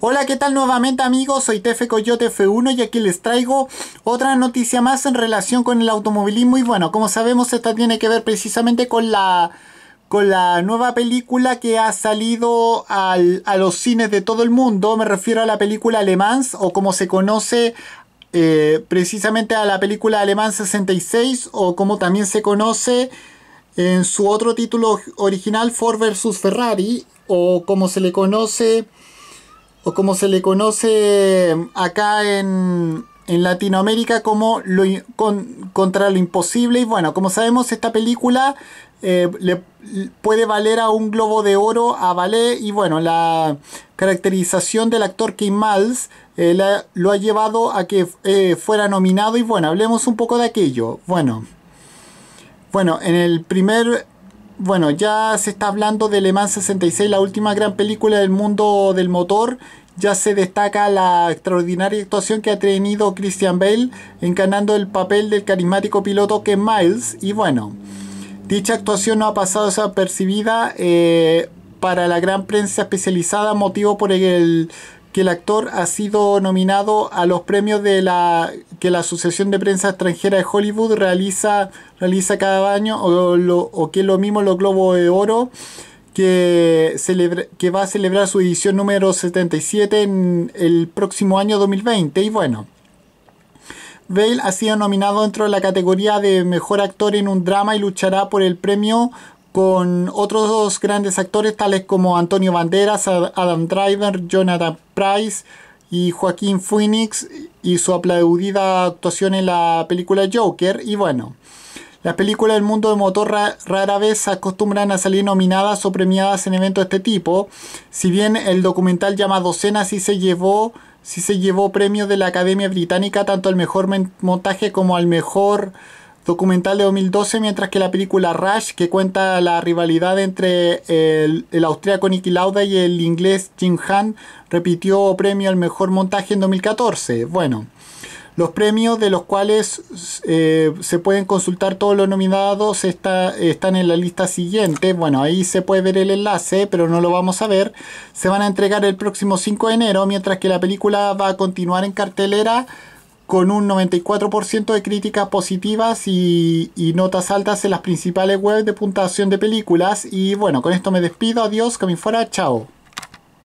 Hola, ¿qué tal nuevamente amigos? Soy Tefe Coyote F1 y aquí les traigo otra noticia más en relación con el automovilismo y bueno, como sabemos esta tiene que ver precisamente con la con la nueva película que ha salido a los cines de todo el mundo, me refiero a la película Alemán o como se conoce eh, precisamente a la película Alemán 66 o como también se conoce en su otro título original Ford vs Ferrari o como se le conoce o como se le conoce em, acá en, Latinoamérica como contra lo imposible. Y bueno, como sabemos, esta película eh, le puede valer a un globo de oro a Ballet. Y bueno, la caracterización del actor Kim Miles eh, lo ha llevado a que eh, fuera nominado. Y bueno, hablemos un poco de aquello. Bueno. Bueno, en el primer bueno, ya se está hablando de Le Mans 66, la última gran película del mundo del motor. Ya se destaca la extraordinaria actuación que ha tenido Christian Bale encarnando el papel del carismático piloto que Miles. Y bueno, dicha actuación no ha pasado desapercibida eh, para la gran prensa especializada, motivo por el que el actor ha sido nominado a los premios de la que la Asociación de Prensa Extranjera de Hollywood realiza, realiza cada año, o, que es lo mismo los Globos de Oro, que, que va a celebrar su edición número 77 en el próximo año 2020. Y bueno, Bale ha sido nominado dentro de la categoría de Mejor Actor en un Drama y luchará por el premio con otros dos grandes actores tales como Antonio Banderas, Adam Driver, Jonathan Price y Joaquín Phoenix y su aplaudida actuación en la película Joker. Y bueno, las películas del mundo de motor rara vez acostumbran a salir nominadas o premiadas en eventos de este tipo, si bien el documental llamado Cena sí se llevó sí se llevó premios de la Academia Británica tanto al mejor montaje como al mejor documental de 2012, mientras que la película Rush, que cuenta la rivalidad entre el, el austriaco Lauda y el inglés Jim Han, repitió premio al mejor montaje en 2014. Bueno, los premios de los cuales eh, se pueden consultar todos los nominados está, están en la lista siguiente. Bueno, ahí se puede ver el enlace, pero no lo vamos a ver. Se van a entregar el próximo 5 de enero, mientras que la película va a continuar en cartelera con un 94% de críticas positivas y, notas altas en las principales webs de puntuación de películas. Y bueno, con esto me despido, adiós, que me fuera, chao.